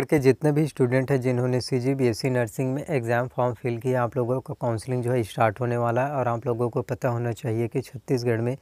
छत्तीसगढ़ के जितने भी स्टूडेंट हैं जिन्होंने C G B S C nursing में एग्ज़ाम फॉर्म फिल किया आप लोगों का काउंसलिंग जो है स्टार्ट होने वाला है और आप लोगों को पता होना चाहिए कि छत्तीसगढ़ में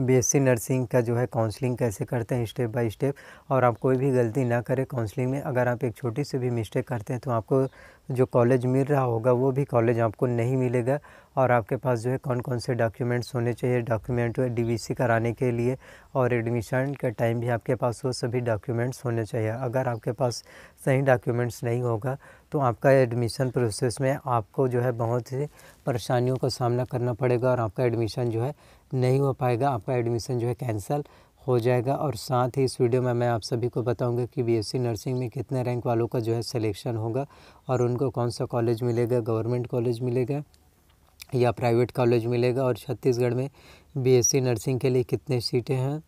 बीएससी नर्सिंग का जो है काउंसलिंग कैसे करते हैं स्टेप बाय स्टेप और आप कोई भी गलती ना करें काउंसलिंग में अगर आप एक छोटी सी भी मिस्टेक करते हैं तो आपको जो कॉलेज मिल रहा होगा वो भी कॉलेज आपको नहीं मिलेगा और आपके पास जो है कौन कौन से डॉक्यूमेंट्स होने चाहिए डॉक्यूमेंट डी कराने के लिए और एडमिशन का टाइम भी आपके पास वो सभी डॉक्यूमेंट्स होने चाहिए अगर आपके पास सही डॉक्यूमेंट्स नहीं होगा तो आपका एडमिशन प्रोसेस में आपको जो है बहुत ही परेशानियों का सामना करना पड़ेगा और आपका एडमिशन जो है नहीं हो पाएगा आपका एडमिशन जो है कैंसिल हो जाएगा और साथ ही इस वीडियो में मैं आप सभी को बताऊंगा कि बीएससी नर्सिंग में कितने रैंक वालों का जो है सिलेक्शन होगा और उनको कौन सा कॉलेज मिलेगा गवर्नमेंट कॉलेज मिलेगा या प्राइवेट कॉलेज मिलेगा और छत्तीसगढ़ में बीएससी नर्सिंग के लिए कितने सीटें हैं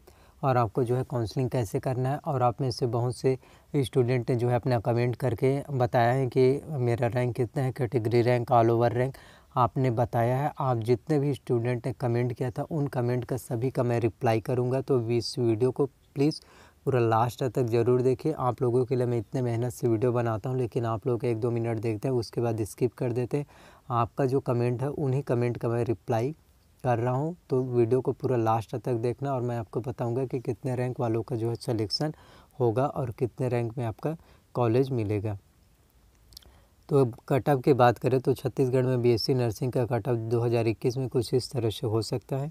और आपको जो है काउंसलिंग कैसे करना है और आप में से बहुत से स्टूडेंट ने जो है अपना कमेंट करके बताया है कि मेरा रैंक कितना है category rank all over rank आपने बताया है आप जितने भी स्टूडेंट ने कमेंट किया था उन कमेंट का सभी का मैं रिप्लाई करूँगा तो इस वीडियो को प्लीज़ पूरा लास्ट तक ज़रूर देखिए आप लोगों के लिए मैं इतने मेहनत से वीडियो बनाता हूँ लेकिन आप लोग एक दो मिनट देखते हैं उसके बाद स्किप कर देते हैं आपका जो कमेंट है उन्हीं कमेंट का मैं रिप्लाई कर रहा हूँ तो वीडियो को पूरा लास्ट तक देखना और मैं आपको बताऊँगा कि कितने रैंक वालों का जो है सलेक्शन होगा और कितने रैंक में आपका कॉलेज मिलेगा तो कटअप की बात करें तो छत्तीसगढ़ में बीएससी नर्सिंग का कटअप 2021 में कुछ इस तरह से हो सकता है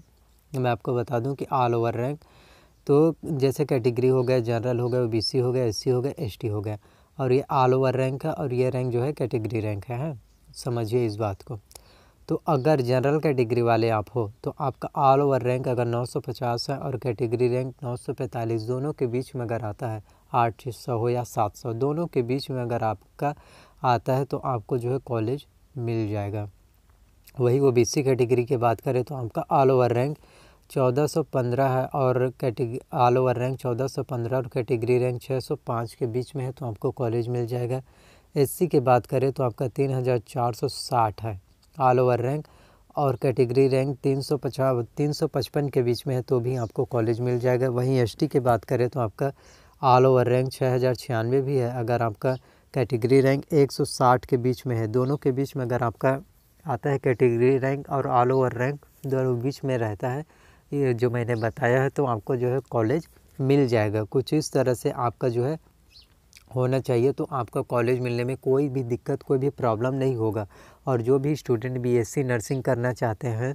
मैं आपको बता दूं कि ऑल ओवर रैंक तो जैसे कैटेगरी हो गया जनरल हो गया ओबीसी हो गया एस हो गया एस हो गया और ये ऑल ओवर रैंक है और ये रैंक जो है कैटेगरी रैंक है, है? समझिए इस बात को तो अगर जनरल कैटेगरी वाले आप हो तो आपका ऑल ओवर रैंक अगर 950 है और कैटेगरी रैंक 945 दोनों के बीच में अगर आता है आठ सौ हो या सात सौ दोनों के बीच में अगर आपका आता है तो आपको जो है कॉलेज मिल जाएगा वही वो बीसी कैटेगरी की बात करें तो आपका ऑल ओवर रैंक 1415 है और कैटेगरी ऑल ओवर रैंक 1415 और कैटेगरी रैंक 605 के बीच में है तो आपको कॉलेज मिल जाएगा एससी की बात करें तो आपका 3460 है ऑल ओवर रैंक और कैटेगरी रैंक तीन सौ पचास तीन सौ पचपन के बीच में है तो भी आपको कॉलेज मिल जाएगा वहीं एसटी की बात करें तो आपका ऑल ओवर रैंक छः हज़ार छियानवे भी है अगर आपका कैटेगरी रैंक 160 के बीच में है दोनों के बीच में अगर आपका आता है कैटेगरी रैंक और ऑल ओवर रैंक दोनों बीच में रहता है ये जो मैंने बताया है तो आपको जो है कॉलेज मिल जाएगा कुछ इस तरह से आपका जो है होना चाहिए तो आपका कॉलेज मिलने में कोई भी दिक्कत कोई भी प्रॉब्लम नहीं होगा और जो भी स्टूडेंट बीएससी नर्सिंग करना चाहते हैं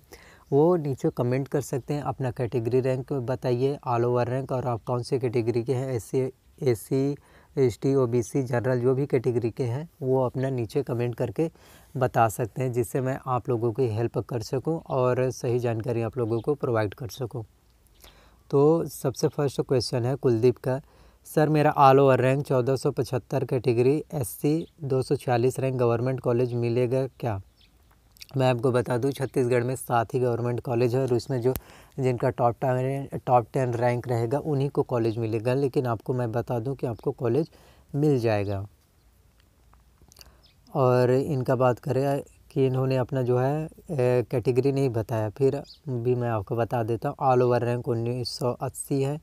वो नीचे कमेंट कर सकते हैं अपना कैटेगरी रैंक बताइए ऑल ओवर रैंक और आप कौन से कैटेगरी के हैं S C S T O B C general जो भी कैटेगरी के, हैं वो अपना नीचे कमेंट करके बता सकते हैं जिससे मैं आप लोगों की हेल्प कर सकूं और सही जानकारी आप लोगों को प्रोवाइड कर सकूं तो सबसे फर्स्ट क्वेश्चन है कुलदीप का सर मेरा ऑल ओवर रैंक पचहत्तर कैटेगरी सौ छियालीस रैंक गवर्नमेंट कॉलेज मिलेगा क्या मैं आपको बता दूं छत्तीसगढ़ में सात ही गवर्नमेंट कॉलेज है और उसमें जो जिनका top ten top ten rank रहेगा उन्हीं को कॉलेज मिलेगा लेकिन आपको मैं बता दूं कि आपको कॉलेज मिल जाएगा और इनका बात करें कि इन्होंने अपना जो है कैटेगरी नहीं बताया फिर भी मैं आपको बता देता हूँ ऑल ओवर रैंक उन्नीस सौ अस्सी है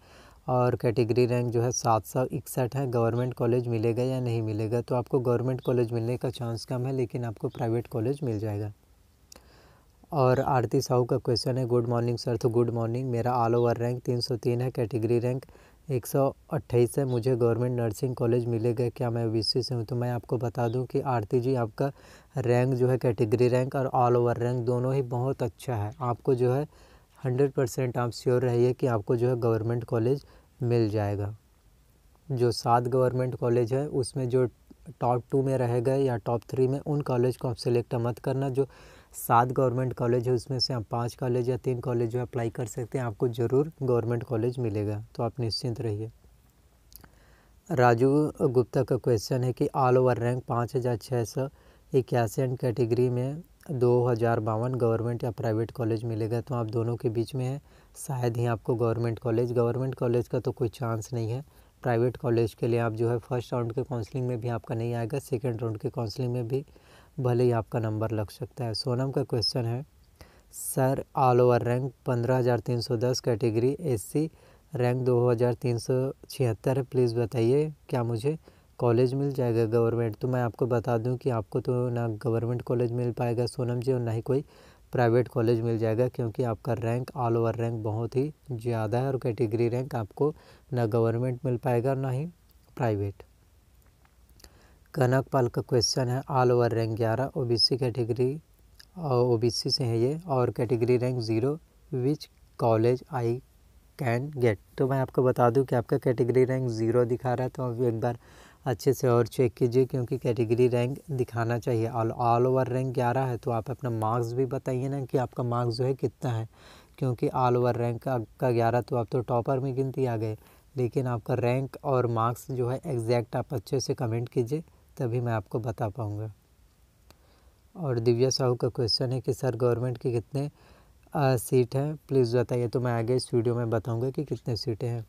और कैटेगरी रैंक जो है सात सौ इकसठ है गवर्नमेंट कॉलेज मिलेगा या नहीं मिलेगा तो आपको गवर्नमेंट कॉलेज मिलने का चांस कम है लेकिन आपको प्राइवेट कॉलेज मिल जाएगा और आरती साहू का क्वेश्चन है गुड मॉर्निंग सर तो गुड मॉर्निंग मेरा ऑल ओवर रैंक तीन सौ तीन है कैटेगरी रैंक एक सौ अट्ठाईस है मुझे गवर्नमेंट नर्सिंग कॉलेज मिलेगा क्या मैं सी से हूँ तो मैं आपको बता दूँ कि आरती जी आपका रैंक जो है कैटेगरी रैंक और ऑल ओवर रैंक दोनों ही बहुत अच्छा है आपको जो है हंड्रेड परसेंट आप श्योर रहिए कि आपको जो है गवर्नमेंट कॉलेज मिल जाएगा जो सात गवर्नमेंट कॉलेज है उसमें जो टॉप टू में रह गए या टॉप थ्री में उन कॉलेज को आप सेलेक्ट मत करना जो सात गवर्नमेंट कॉलेज है उसमें से आप पाँच कॉलेज या तीन कॉलेज में अप्लाई कर सकते हैं आपको ज़रूर गवर्नमेंट कॉलेज मिलेगा तो आप निश्चिंत रहिए राजू गुप्ता का क्वेश्चन है कि ऑल ओवर रैंक पाँच हज़ार छः सौ इक्यासी एंड कैटेगरी में दो हज़ार बावन गवर्नमेंट या प्राइवेट कॉलेज मिलेगा तो आप दोनों के बीच में हैं शायद ही आपको गवर्नमेंट कॉलेज गवर्नमेंट कॉलेज का तो कोई चांस नहीं है प्राइवेट कॉलेज के लिए आप जो है फर्स्ट राउंड के काउंसलिंग में भी आपका नहीं आएगा सेकेंड राउंड के काउंसलिंग में भी भले ही आपका नंबर लग सकता है सोनम का क्वेश्चन है सर ऑल ओवर रैंक पंद्रह हज़ार तीन सौ दस कैटेगरी एससी रैंक दो हज़ार तीन सौ छिहत्तर है प्लीज़ बताइए क्या मुझे कॉलेज मिल जाएगा गवर्नमेंट तो मैं आपको बता दूं कि आपको तो ना गवर्नमेंट कॉलेज मिल पाएगा सोनम जी और ना ही कोई प्राइवेट कॉलेज मिल जाएगा क्योंकि आपका रैंक ऑल ओवर रैंक बहुत ही ज़्यादा है और कैटेगरी रैंक आपको ना गवर्नमेंट मिल पाएगा ना ही प्राइवेट पाल का क्वेश्चन है ऑल ओवर रैंक ग्यारह O B C category O B C से है ये और category rank zero which college I can get तो मैं आपको बता दूं कि आपका कैटेगरी रैंक ज़ीरो दिखा रहा है तो आप एक बार अच्छे से और चेक कीजिए क्योंकि कैटेगरी रैंक दिखाना चाहिए और ऑल ओवर रैंक ग्यारह है तो आप अपना मार्क्स भी बताइए ना कि आपका मार्क्स जो है कितना है क्योंकि ऑल ओवर रैंक का ग्यारह तो आप तो टॉपर में गिनती आ गए लेकिन आपका रैंक और मार्क्स जो है एग्जैक्ट आप अच्छे से कमेंट कीजिए तभी मैं आपको बता पाऊँगा और दिव्या साहू का क्वेश्चन है कि सर गवर्नमेंट के कितने आ, सीट हैं प्लीज़ बताइए तो मैं आगे इस वीडियो में बताऊंगा कि कितने सीटें हैं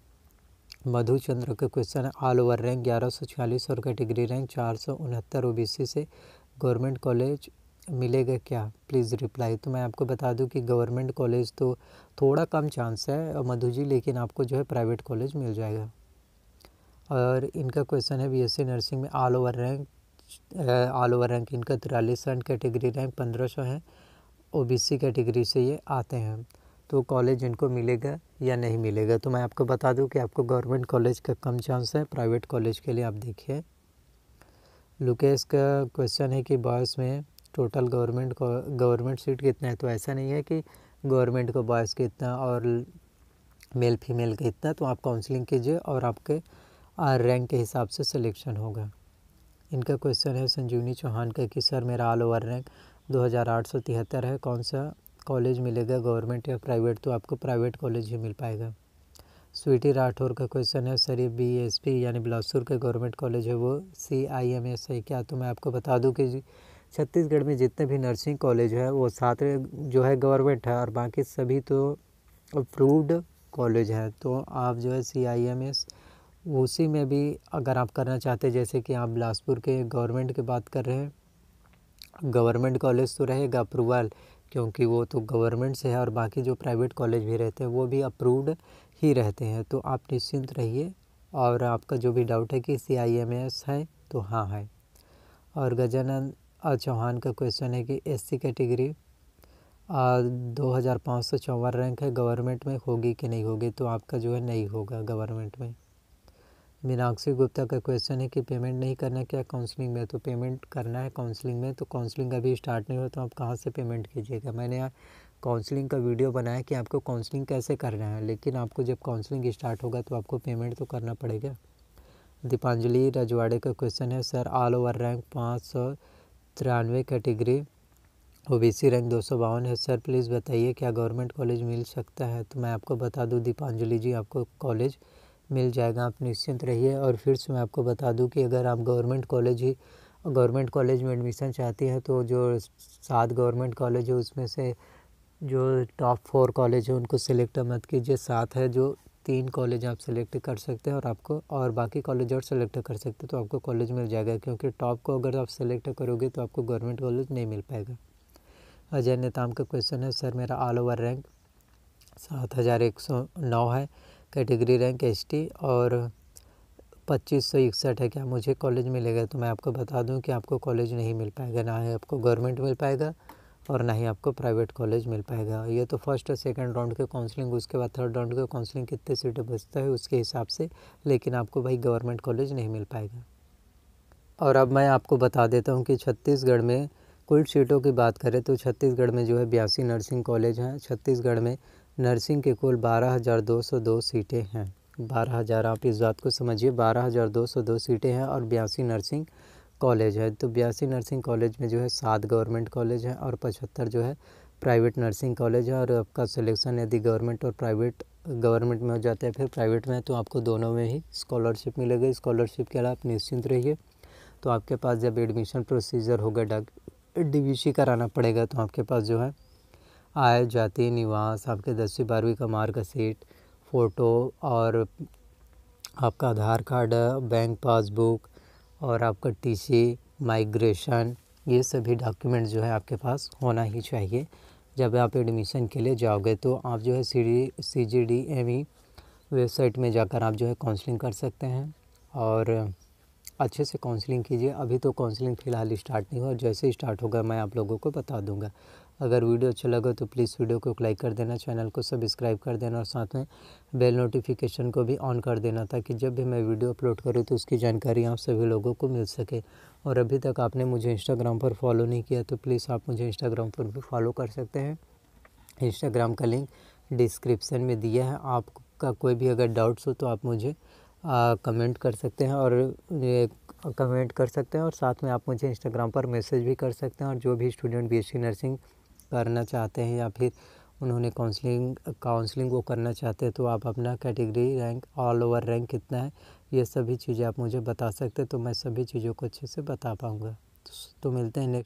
मधु चंद्र का क्वेश्चन है ऑल ओवर रैंक ग्यारह सौ छियालीस और कैटेगरी रैंक चार सौ उनहत्तर ओ से गवर्नमेंट कॉलेज मिलेगा क्या प्लीज़ रिप्लाई तो मैं आपको बता दूं कि गवर्नमेंट कॉलेज तो थोड़ा कम चांस है मधु जी लेकिन आपको जो है प्राइवेट कॉलेज मिल जाएगा और इनका क्वेश्चन है बीएससी नर्सिंग में all over rank all over rank इनका तिरालीस रैंक कैटेगरी रैंक पंद्रह सौ है ओ कैटेगरी से ये आते हैं तो कॉलेज इनको मिलेगा या नहीं मिलेगा तो मैं आपको बता दूं कि आपको गवर्नमेंट कॉलेज का कम चांस है प्राइवेट कॉलेज के लिए आप देखिए लुकेश का क्वेश्चन है कि बॉयस में टोटल गवर्नमेंट गवर्नमेंट सीट कितना है तो ऐसा नहीं है कि गवर्नमेंट को बॉयस कितना और मेल फीमेल का इतना तो आप काउंसलिंग कीजिए और आपके और रैंक के हिसाब से सिलेक्शन होगा इनका क्वेश्चन है संजीवनी चौहान का कि सर मेरा ऑल ओवर रैंक दो है कौन सा कॉलेज मिलेगा गवर्नमेंट या प्राइवेट तो आपको प्राइवेट कॉलेज ही मिल पाएगा स्वीटी राठौर का क्वेश्चन है सर ये बी एस पी यानी बिलासपुर का गवर्नमेंट कॉलेज है वो सी आई एम एस है क्या तो मैं आपको बता दूं कि छत्तीसगढ़ में जितने भी नर्सिंग कॉलेज है वो सात जो है गवर्नमेंट है और बाकी सभी तो अप्रूव्ड कॉलेज हैं तो आप जो है सी आई एम एस उसी में भी अगर आप करना चाहते हैं जैसे कि आप बिलासपुर के गवर्नमेंट की बात कर रहे हैं गवर्नमेंट कॉलेज तो रहेगा अप्रूवल क्योंकि वो तो गवर्नमेंट से है और बाकी जो प्राइवेट कॉलेज भी रहते हैं वो भी अप्रूव्ड ही रहते हैं तो आप निश्चिंत रहिए और आपका जो भी डाउट है कि सी आई एम एस है तो हाँ है और गजानंद चौहान का क्वेश्चन है कि एस सी कैटेगरी दो हज़ार पाँच सौ चौवन रैंक है गवर्नमेंट में होगी कि नहीं होगी तो आपका जो है नहीं होगा गवर्नमेंट में मीनाक्षी गुप्ता का क्वेश्चन है कि पेमेंट नहीं करना क्या काउंसलिंग में तो पेमेंट करना है काउंसलिंग में तो काउंसलिंग अभी स्टार्ट नहीं हुआ तो आप कहाँ से पेमेंट कीजिएगा मैंने यहाँ काउंसलिंग का वीडियो बनाया कि आपको काउंसलिंग कैसे करना है लेकिन आपको जब काउंसलिंग स्टार्ट होगा तो आपको पेमेंट तो करना पड़ेगा दीपांजलि रजवाड़े का क्वेश्चन है सर ऑल ओवर रैंक पाँच सौ तिरानवे कैटेगरी ओ रैंक दो सौ बावन है सर प्लीज़ बताइए क्या गवर्नमेंट कॉलेज मिल सकता है तो मैं आपको बता दूँ दीपांजलि जी आपको कॉलेज मिल जाएगा आप निश्चिंत रहिए और फिर से मैं आपको बता दूं कि अगर आप गवर्नमेंट कॉलेज ही गवर्नमेंट कॉलेज में एडमिशन चाहती हैं तो जो सात गवर्नमेंट कॉलेज है उसमें से जो टॉप फोर कॉलेज है उनको सिलेक्ट मत कीजिए सात है जो तीन कॉलेज आप सेलेक्ट कर सकते हैं और आपको और बाकी कॉलेज और सेलेक्ट कर सकते हैं तो आपको कॉलेज मिल जाएगा क्योंकि टॉप को अगर आप सेलेक्ट करोगे तो आपको गवर्नमेंट कॉलेज नहीं मिल पाएगा अजय नेताम का क्वेश्चन है सर मेरा ऑल ओवर रैंक सात हज़ार एक सौ नौ है कैटेगरी रैंक एस और पच्चीस सौ इकसठ है क्या मुझे कॉलेज मिलेगा तो मैं आपको बता दूं कि आपको कॉलेज नहीं मिल पाएगा ना ही आपको गवर्नमेंट मिल पाएगा और ना ही आपको प्राइवेट कॉलेज मिल पाएगा ये तो फर्स्ट और सेकंड राउंड के काउंसलिंग उसके बाद थर्ड राउंड के काउंसलिंग कितने सीटें बचता है उसके हिसाब से लेकिन आपको भाई गवर्नमेंट कॉलेज नहीं मिल पाएगा और अब मैं आपको बता देता हूँ कि छत्तीसगढ़ में कुल सीटों की बात करें तो छत्तीसगढ़ में जो है बयासी नर्सिंग कॉलेज हैं छत्तीसगढ़ में नर्सिंग के कुल बारह हज़ार दो सौ दो सीटें हैं बारह हज़ार आप इस बात को समझिए बारह हज़ार दो सौ दो सीटें हैं और बयासी नर्सिंग कॉलेज है तो बयासी नर्सिंग कॉलेज में जो है सात गवर्नमेंट कॉलेज हैं और पचहत्तर जो है प्राइवेट नर्सिंग कॉलेज है और आपका सिलेक्शन यदि गवर्नमेंट और प्राइवेट गवर्नमेंट में हो जाता है फिर प्राइवेट में तो आपको दोनों में ही स्कॉलरशिप मिलेगी स्कॉलरशिप के अलावा आप निश्चिंत रहिए तो आपके पास जब एडमिशन प्रोसीजर होगा डॉक्टर डी कराना पड़ेगा तो आपके पास जो है आय जाति निवास आपके दसवीं बारहवीं का मार्क सीट फ़ोटो और आपका आधार कार्ड बैंक पासबुक और आपका टीसी माइग्रेशन ये सभी डॉक्यूमेंट जो है आपके पास होना ही चाहिए जब आप एडमिशन के लिए जाओगे तो आप जो है C D C G D M E website में जाकर आप जो है काउंसलिंग कर सकते हैं और अच्छे से काउंसलिंग कीजिए अभी तो काउंसलिंग फ़िलहाल स्टार्ट नहीं हुआ जैसे ही स्टार्ट होगा मैं आप लोगों को बता दूंगा अगर वीडियो अच्छा लगा तो प्लीज़ वीडियो को लाइक कर देना चैनल को सब्सक्राइब कर देना और साथ में बेल नोटिफिकेशन को भी ऑन कर देना ताकि जब भी मैं वीडियो अपलोड करूँ तो उसकी जानकारी आप सभी लोगों को मिल सके और अभी तक आपने मुझे इंस्टाग्राम पर फॉलो नहीं किया तो प्लीज़ आप मुझे इंस्टाग्राम पर भी फॉलो कर सकते हैं इंस्टाग्राम का लिंक डिस्क्रिप्सन में दिया है आपका कोई भी अगर डाउट्स हो तो आप मुझे कमेंट कर सकते हैं और कमेंट कर सकते हैं और साथ में आप मुझे इंस्टाग्राम पर मैसेज भी कर सकते हैं और जो भी स्टूडेंट बीएससी नर्सिंग करना चाहते हैं या फिर उन्होंने काउंसलिंग काउंसलिंग वो करना चाहते हैं तो आप अपना category rank all over rank कितना है ये सभी चीज़ें आप मुझे बता सकते हैं तो मैं सभी चीज़ों को अच्छे से बता पाऊँगा तो मिलते हैं नेक्स्ट